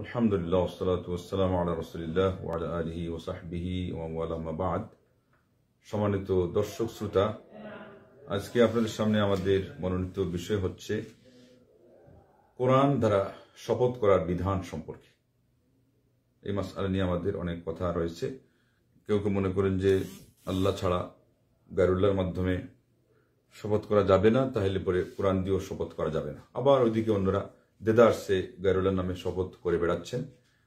আলহামদুলিল্লাহ ওসলাত ওসালাম আল্লাহ রসুলিল্লাহ ওয়াল আলহি ওসাহবিহি ওয়ালামাবাদ সম্মানিত দর্শক শ্রোতা আজকে আপনাদের সামনে আমাদের মনোনীত বিষয় হচ্ছে কোরআন দ্বারা শপথ করার বিধান সম্পর্কে এই মাস নিয়ে আমাদের অনেক কথা রয়েছে কেউ কেউ মনে করেন যে আল্লাহ ছাড়া গারুল্লার মাধ্যমে শপথ করা যাবে না তাহলে পরে কোরআন দিয়েও শপথ করা যাবে না আবার ওইদিকে অন্যরা দেদার সে গায়রুল্লাহর নামে শপথ করে বেড়াচ্ছেন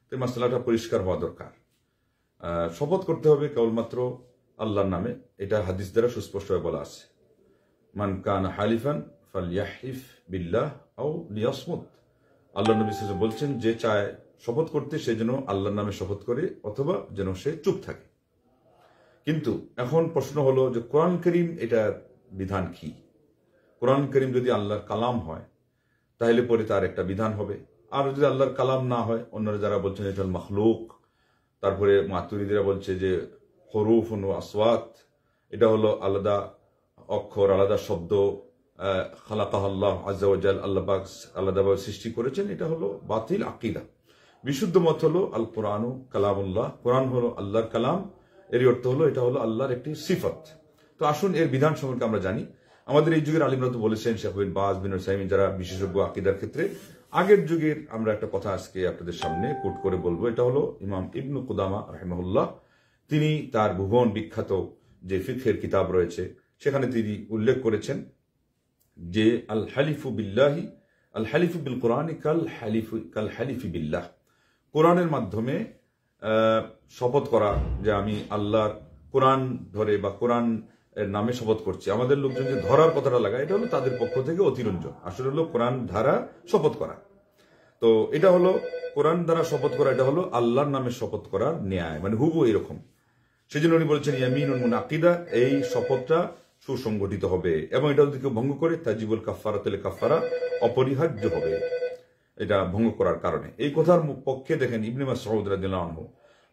তো মাসালাটা পরিষ্কার হওয়া দরকার শপথ করতে হবে কেবলমাত্র আল্লাহর নামে এটা হাদিস দ্বারা সুস্পষ্টভাবে বলা আছে মান কান হালিফান ফাল ইয়াহিফ বিল্লাহ আও লিয়াসমুদ আল্লাহ নবী বলছেন যে চায় শপথ করতে সে যেন আল্লাহর নামে শপথ করে অথবা যেন সে চুপ থাকে কিন্তু এখন প্রশ্ন হলো যে কোরআন করিম এটা বিধান কি কোরআন করিম যদি আল্লাহর কালাম হয় তাহলে পরে তার একটা বিধান হবে আর যদি আল্লাহর কালাম না হয় অন্যরা যারা বলছেন এটা মখলুক তারপরে মাতুরিদিরা বলছে যে হরুফ অনু আসওয়াত এটা হলো আলাদা অক্ষর আলাদা শব্দ খালাকাহ আল্লাহ আজাল আল্লাহ আলাদাভাবে সৃষ্টি করেছেন এটা হলো বাতিল আকিদা বিশুদ্ধ মত হলো আল কোরআনু কালামুল্লাহ কোরআন হলো আল্লাহর কালাম এরই অর্থ হলো এটা হলো আল্লাহর একটি সিফত তো আসুন এর বিধান সম্পর্কে আমরা জানি আমাদের এই যুগের আলিমরা তো বলেছেন শেখবিন বাজ বিনোদ সাহিমিন যারা বিশেষজ্ঞ আকিদার ক্ষেত্রে আগের যুগের আমরা একটা কথা আজকে আপনাদের সামনে কোট করে বলবো এটা হলো ইমাম ইবনু কুদামা রহমাহুল্লাহ তিনি তার ভুবন বিখ্যাত যে ফিখের কিতাব রয়েছে সেখানে তিনি উল্লেখ করেছেন যে আল হালিফু বিল্লাহি আল হালিফু বিল কোরআন কাল হালিফু কাল হালিফি বিল্লাহ কোরআনের মাধ্যমে শপথ করা যে আমি আল্লাহর কোরআন ধরে বা কোরআন নামে শপথ করছি আমাদের লোকজন যে ধরার কথাটা লাগা এটা হলো তাদের পক্ষ থেকে অতিরঞ্জন আসলে হলো কোরআন ধারা শপথ করা তো এটা হলো কোরআন দ্বারা শপথ করা এটা হলো আল্লাহর নামে শপথ করার ন্যায় মানে হুবু এরকম সেই জন্য উনি বলছেন ইয়ামিন আকিদা এই শপথটা সুসংগঠিত হবে এবং এটা যদি কেউ ভঙ্গ করে তাজিবুল কাফারা তেলে কাফারা অপরিহার্য হবে এটা ভঙ্গ করার কারণে এই কথার পক্ষে দেখেন ইবনে মাসউদ রাদিয়াল্লাহু আনহু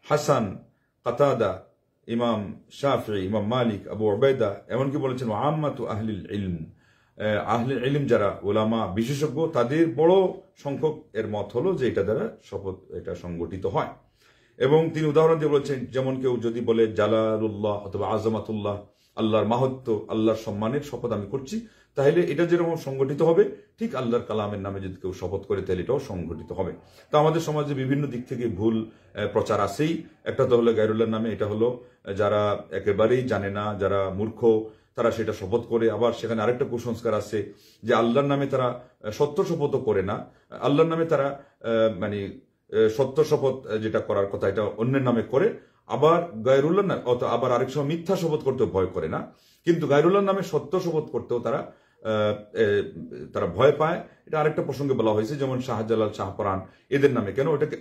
হাসান কাতাদা ইমাম শাহি ইমাম মালিক আবু ওবেদা এমনকি বলেছেন আহমাত আহলিল ইলম আহলিল ইলিম যারা ওলামা বিশেষজ্ঞ তাদের বড় সংখ্যক এর মত হলো যে এটা দ্বারা শপথ এটা সংগঠিত হয় এবং তিনি উদাহরণ দিয়ে বলেছেন যেমন কেউ যদি বলে জালালুল্লাহ অথবা আজমাতুল্লাহ আল্লাহর মাহাত্ম আল্লাহর সম্মানের শপথ আমি করছি তাহলে এটা যেরকম সংগঠিত হবে ঠিক আল্লাহর কালামের নামে যদি কেউ শপথ করে তাহলে এটাও সংগঠিত হবে তা আমাদের সমাজে বিভিন্ন দিক থেকে ভুল প্রচার আসেই একটা তো হলো গাইরুল্লাহর নামে এটা হলো যারা একেবারেই জানে না যারা মূর্খ তারা সেটা শপথ করে আবার সেখানে আরেকটা কুসংস্কার আছে যে আল্লাহর নামে তারা সত্য শপথও করে না আল্লাহর নামে তারা মানে সত্য শপথ যেটা করার কথা এটা অন্যের নামে করে আবার গায়রুল্লাহ অত আবার আরেক সময় মিথ্যা শপথ করতেও ভয় করে না কিন্তু গায়রুল্লাহর নামে সত্য শপথ করতেও তারা তারা ভয় পায় এটা আরেকটা প্রসঙ্গে বলা হয়েছে যেমন শাহজালাল শাহপরান এদের নামে কেন এটাকে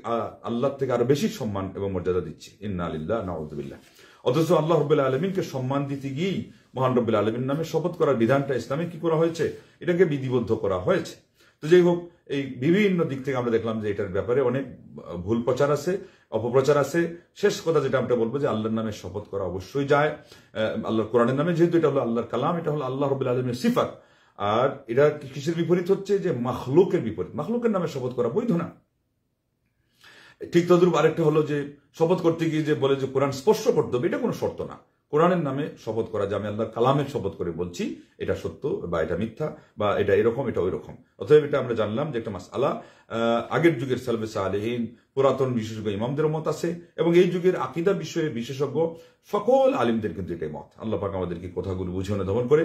আল্লাহ থেকে আরো বেশি সম্মান এবং মর্যাদা দিচ্ছে ইন্না আলিল্লাহ নাউজুবিল্লাহ অথচ আল্লাহ রবুল্লাহ আলমিনকে সম্মান দিতে গিয়েই মহান রবুল্লা আলমিন নামে শপথ করার বিধানটা ইসলামে কি করা হয়েছে এটাকে বিধিবদ্ধ করা হয়েছে তো যাই হোক এই বিভিন্ন দিক থেকে আমরা দেখলাম যে এটার ব্যাপারে অনেক ভুল প্রচার আছে অপপ্রচার আছে শেষ কথা যেটা আমরা বলবো যে আল্লাহর নামে শপথ করা অবশ্যই যায় আল্লাহর কোরআনের নামে যেহেতু এটা হলো আল্লাহর কালাম এটা হলো আল্লাহ রবিল আলমের সিফাত আর এটা কিসের বিপরীত হচ্ছে যে মাখলুকের বিপরীত মাখলুকের নামে শপথ করা বৈধ না ঠিক তদ্রুপ আরেকটা হলো যে শপথ করতে গিয়ে যে বলে যে কোরআন স্পর্শ করতে হবে এটা কোনো শর্ত না কোরআনের নামে শপথ করা যে আমি আল্লাহর কালামের শপথ করে বলছি এটা সত্য বা এটা মিথ্যা বা এটা এরকম এটা ওই রকম অতএব এটা আমরা জানলাম যে একটা মাস আলা আগের যুগের সালবে সালেহীন পুরাতন বিশেষজ্ঞ ইমামদের মত আছে এবং এই যুগের আকিদা বিষয়ে বিশেষজ্ঞ সকল আলিমদের কিন্তু এটাই মত আল্লাহ পাক আমাদেরকে কথাগুলো বুঝে দমন করে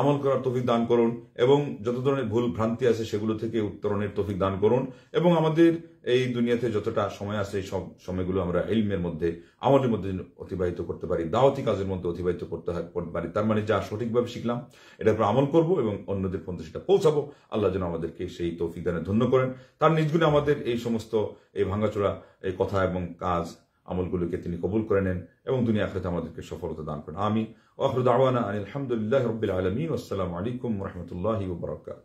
আমল করার তফিক দান করুন এবং যত ধরনের ভুল ভ্রান্তি আছে সেগুলো থেকে উত্তরণের তফিক দান করুন এবং আমাদের এই দুনিয়াতে যতটা সময় আছে এই সব সময়গুলো আমরা এলমের মধ্যে আমলের মধ্যে অতিবাহিত করতে পারি দাওয়াতি কাজের মধ্যে অতিবাহিত করতে পারি তার মানে যা সঠিকভাবে শিখলাম এটার উপর আমল করব এবং অন্যদের পর্যন্ত সেটা পৌঁছাবো আল্লাহ যেন আমাদেরকে সেই তৌফিক দানে ধন্য করেন তার তার নিজগুণে আমাদের এই সমস্ত এই ভাঙাচোরা এই কথা এবং কাজ আমলগুলোকে তিনি কবুল করে নেন এবং দুনিয়া আখরাতে আমাদেরকে সফলতা দান করেন আমি ওখরুদ আওয়ানা আলহামদুলিল্লাহ রবিল আলমিন আসসালামু আলাইকুম রহমতুল্লাহ বরকাত